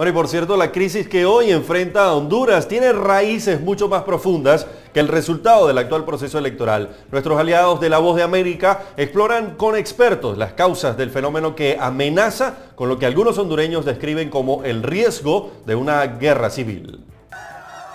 Bueno, y por cierto, la crisis que hoy enfrenta Honduras tiene raíces mucho más profundas que el resultado del actual proceso electoral. Nuestros aliados de La Voz de América exploran con expertos las causas del fenómeno que amenaza con lo que algunos hondureños describen como el riesgo de una guerra civil.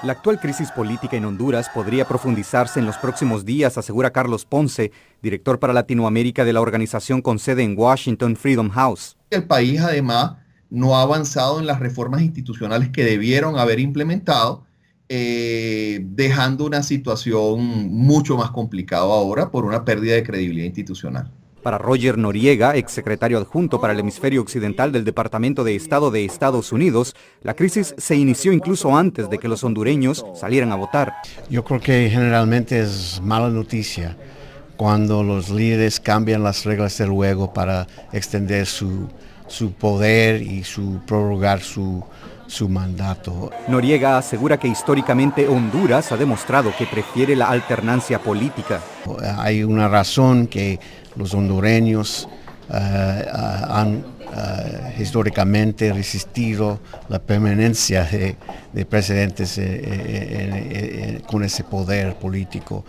La actual crisis política en Honduras podría profundizarse en los próximos días, asegura Carlos Ponce, director para Latinoamérica de la organización con sede en Washington Freedom House. El país además no ha avanzado en las reformas institucionales que debieron haber implementado, eh, dejando una situación mucho más complicada ahora por una pérdida de credibilidad institucional. Para Roger Noriega, exsecretario adjunto para el hemisferio occidental del Departamento de Estado de Estados Unidos, la crisis se inició incluso antes de que los hondureños salieran a votar. Yo creo que generalmente es mala noticia cuando los líderes cambian las reglas del juego para extender su, su poder y su prorrogar su, mandato. Noriega asegura que históricamente Honduras ha demostrado que prefiere la alternancia política. Hay una razón que los hondureños eh, han eh, históricamente resistido la permanencia de, presidentes eh, con ese poder político.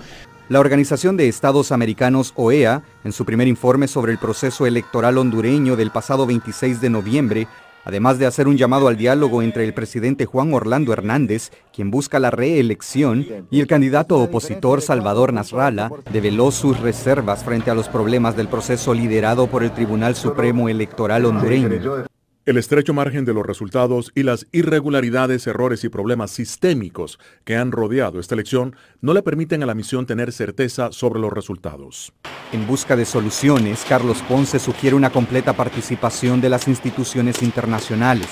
La Organización de Estados Americanos OEA, en su primer informe sobre el proceso electoral hondureño del pasado 26 de noviembre, además de hacer un llamado al diálogo entre el presidente Juan Orlando Hernández, quien busca la reelección, y el candidato opositor Salvador Nasralla, develó sus reservas frente a los problemas del proceso liderado por el Tribunal Supremo Electoral hondureño. El estrecho margen de los resultados y las irregularidades, errores y problemas sistémicos que han rodeado esta elección no le permiten a la misión tener certeza sobre los resultados. En busca de soluciones, Carlos Ponce sugiere una completa participación de las instituciones internacionales.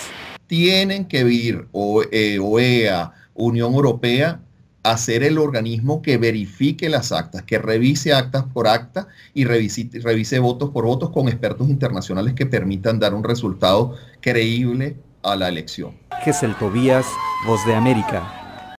Tienen que ir OEA, e Unión Europea, hacer el organismo que verifique las actas, que revise actas por acta y revise, votos por votos con expertos internacionales que permitan dar un resultado creíble a la elección. el Tobías, Voz de América.